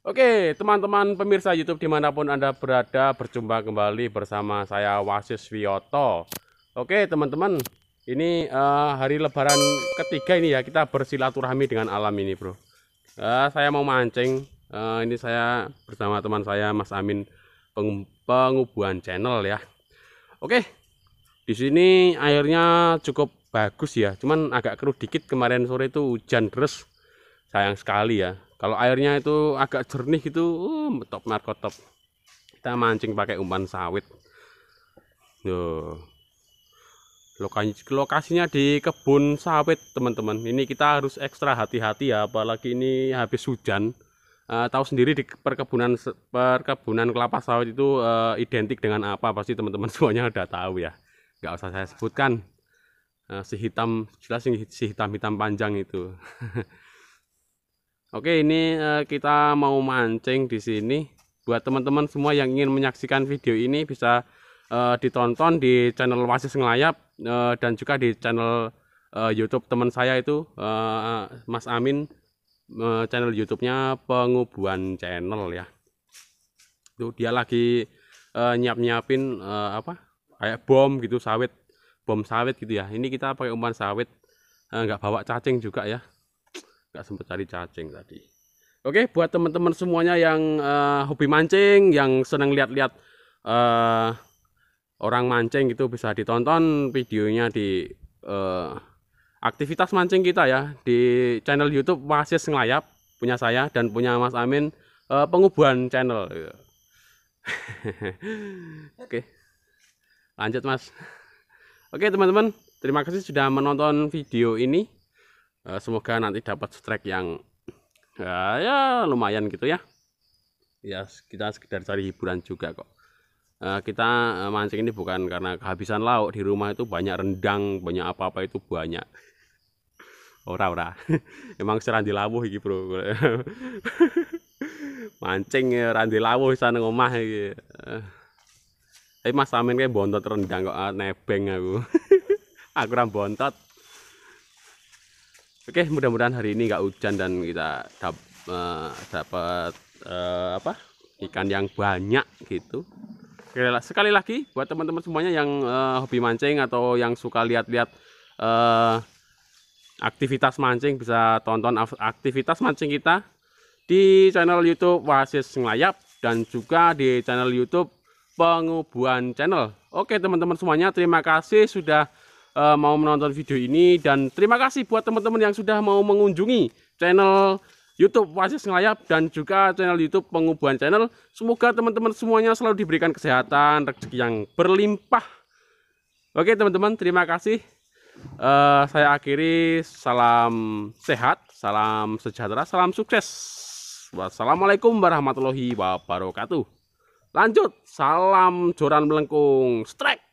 Oke, teman-teman pemirsa YouTube dimanapun Anda berada, berjumpa kembali bersama saya Wasis Wiyoto. Oke, teman-teman, ini uh, hari Lebaran ketiga ini ya kita bersilaturahmi dengan alam ini, bro. Uh, saya mau mancing. Uh, ini saya bersama teman saya Mas Amin peng pengubuhan channel ya. Oke, di sini airnya cukup bagus ya, cuman agak keruh dikit kemarin sore itu hujan terus, sayang sekali ya kalau airnya itu agak jernih gitu uh, top top kita mancing pakai umpan sawit Yo. Lokasi, lokasinya di kebun sawit teman-teman ini kita harus ekstra hati-hati ya apalagi ini habis hujan uh, tahu sendiri di perkebunan perkebunan kelapa sawit itu uh, identik dengan apa pasti teman-teman semuanya udah tahu ya nggak usah saya sebutkan uh, si hitam jelas si hitam-hitam panjang itu Oke, ini eh, kita mau mancing di sini. Buat teman-teman semua yang ingin menyaksikan video ini bisa eh, ditonton di channel Wasis Ngelayap eh, dan juga di channel YouTube teman saya itu Mas Amin channel YouTube-nya Pengubuan Channel ya. Itu dia lagi nyiap-nyiapin apa? kayak bom gitu sawit, bom sawit gitu ya. Ini kita pakai umpan sawit nggak bawa cacing juga ya nggak sempat cari cacing tadi oke buat teman-teman semuanya yang uh, hobi mancing yang senang lihat-lihat uh, orang mancing itu bisa ditonton videonya di uh, aktivitas mancing kita ya di channel YouTube Wasis Ngelayap punya saya dan punya Mas Amin uh, pengubahan channel Oke. Lanjut, Mas. Oke, teman-teman, terima kasih sudah menonton video ini. Eh, semoga nanti dapat strike yang ya, ya lumayan gitu ya ya kita sekedar cari hiburan juga kok eh, kita mancing ini bukan karena kehabisan lauk di rumah itu banyak rendang banyak apa apa itu banyak ora ora emang serandi lawuh iki bro mancing randi lawuh sana ngomah iki eh mas amin kayak bontot rendang kok ah, nebeng aku aku bontot Oke, mudah-mudahan hari ini nggak hujan dan kita dap, uh, dapat uh, apa ikan yang banyak gitu. Oke, sekali lagi buat teman-teman semuanya yang uh, hobi mancing atau yang suka lihat-lihat uh, aktivitas mancing bisa tonton aktivitas mancing kita di channel YouTube Wasis Ngelayap dan juga di channel YouTube Pengubuan Channel. Oke, teman-teman semuanya terima kasih sudah uh, mau menonton video ini dan terima kasih buat teman-teman yang sudah mau mengunjungi channel YouTube Wasis Ngelayap dan juga channel YouTube Pengubuhan Channel. Semoga teman-teman semuanya selalu diberikan kesehatan, rezeki yang berlimpah. Oke teman-teman, terima kasih. Uh, saya akhiri, salam sehat, salam sejahtera, salam sukses. Wassalamualaikum warahmatullahi wabarakatuh. Lanjut, salam joran melengkung, strike.